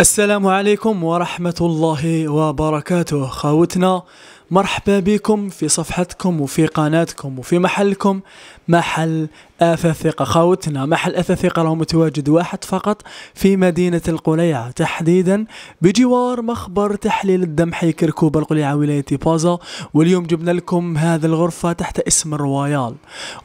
السلام عليكم ورحمة الله وبركاته خاوتنا مرحبا بكم في صفحتكم وفي قناتكم وفي محلكم محل أثاثيقة ثقة خاوتنا محل أثاثيقة ثقة متواجد واحد فقط في مدينة القليعة تحديدا بجوار مخبر تحليل الدم حي كركوب القليعة ولاية بازا واليوم جبنا لكم هذه الغرفة تحت اسم الروايال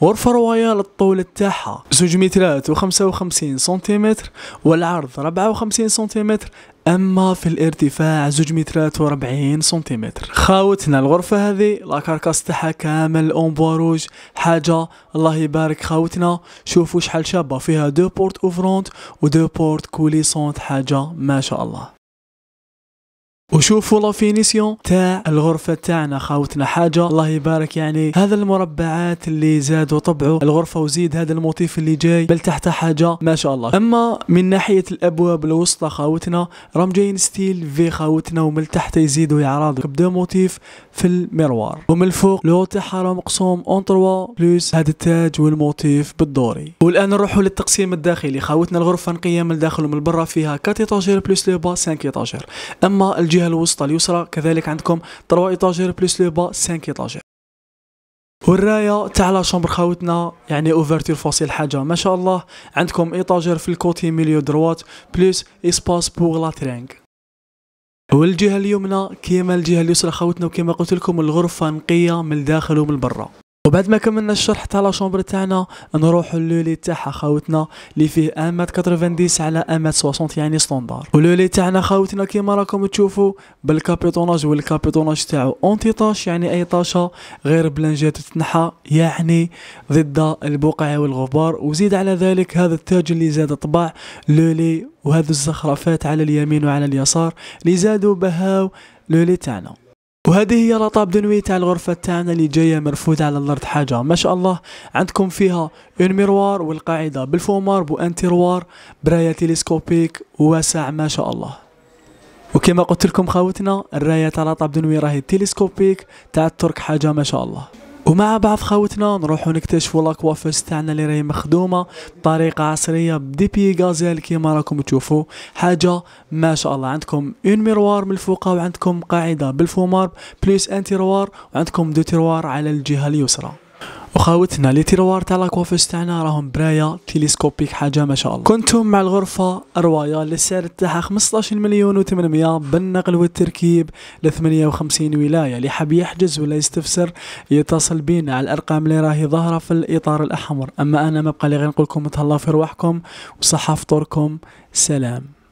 غرفة روايال الطول تاعها زوج مترات وخمسة وخمسين سنتيمتر والعرض ربعة وخمسين سنتيمتر أما في الارتفاع زوج مترات وربعين سنتيمتر خاوتنا الغرفة هذه لا كاركاس تاعها كامل اون بواروج حاجة الله يبارك خاوتنا قناوتنا شوفوا شحال شابه فيها دو بورت اوفرونت ودو بورت كوليسونت حاجه ما شاء الله في لافينيسيون تاع الغرفه تاعنا خاوتنا حاجه الله يبارك يعني هذا المربعات اللي زاد وطبعوا الغرفه وزيد هذا الموتيف اللي جاي بل تحت حاجه ما شاء الله اما من ناحيه الابواب الوسطى خاوتنا راهم جايين ستيل في خاوتنا ومن تحت يزيدوا يعراضوا كبدو موتيف في الميروار ومن الفوق لو تاعها راه مقسوم اون تروا بلوس هذا التاج والموتيف بالدوري والان نروحوا للتقسيم الداخلي خاوتنا الغرفه نقيه من الداخل ومن برا فيها 4 بلوس لو با 5 اما الج الجهه الوسطى اليسرى كذلك عندكم 3 ايطاجير بلس لو با 5 ايطاجير والرايه تاع لا شومبر خاوتنا يعني اوفرتير فاصل حاجه ما شاء الله عندكم ايطاجير في الكوتي ميليو دروات بلس اسباس بوغ لا ترينغ والجهه اليمنى كيما الجهه اليسرى خاوتنا وكيما قلت لكم الغرفه نقيه من الداخل ومن برا وبعد ما كملنا الشرح تاع لا شومبر تاعنا نروحوا لولي تاعها خاوتنا اللي فيه امات 90 على امات 60 يعني ستوندار ولولي تاعنا خاوتنا كيما راكم تشوفوا بالكابيتوناج والكابيتوناج تاعو اونتي طاش يعني اي طاشه غير بلانجات تنحى يعني ضد البقع والغبار وزيد على ذلك هذا التاج اللي زاد طبع لولي وهذو الزخرفات على اليمين وعلى اليسار اللي زادوا بهاو لولي تاعنا وهذه هي الرطاب دنوي تاع الغرفة تاعنا اللي جاية مرفودة على الأرض حاجة ما شاء الله عندكم فيها اون ميروار والقاعدة بالفومار بوان تيروار براية تيليسكوبيك واسع ما شاء الله وكما قلت لكم خاوتنا الراية تاع الرطاب دنوي راهي تيليسكوبيك تاع الترك حاجة ما شاء الله ومع بعض خاوتنا نروحو نكتشفوا لاكوافوس تاعنا اللي راهي مخدومه بطريقه عصريه بدي بي غازيل كيما راكم تشوفوا حاجه ما شاء الله عندكم اون ميروار من الفوق وعندكم قاعده بالفومار بليس ان تيروار وعندكم دو تيروار على الجهه اليسرى وخاوتنا لي تيروار تاع لاكوافوس تاعنا راهم برايا تيليسكوبيك حاجه ما شاء الله كنتم مع الغرفه رويال اللي السعر تاعها 15 مليون و800 بالنقل والتركيب ل 58 ولايه اللي حاب يحجز ولا يستفسر يتصل بينا على الارقام اللي راهي ظاهره في الاطار الاحمر اما انا ما بقى لي غير نقول لكم تهلاو في رواحكم وصحه فطوركم سلام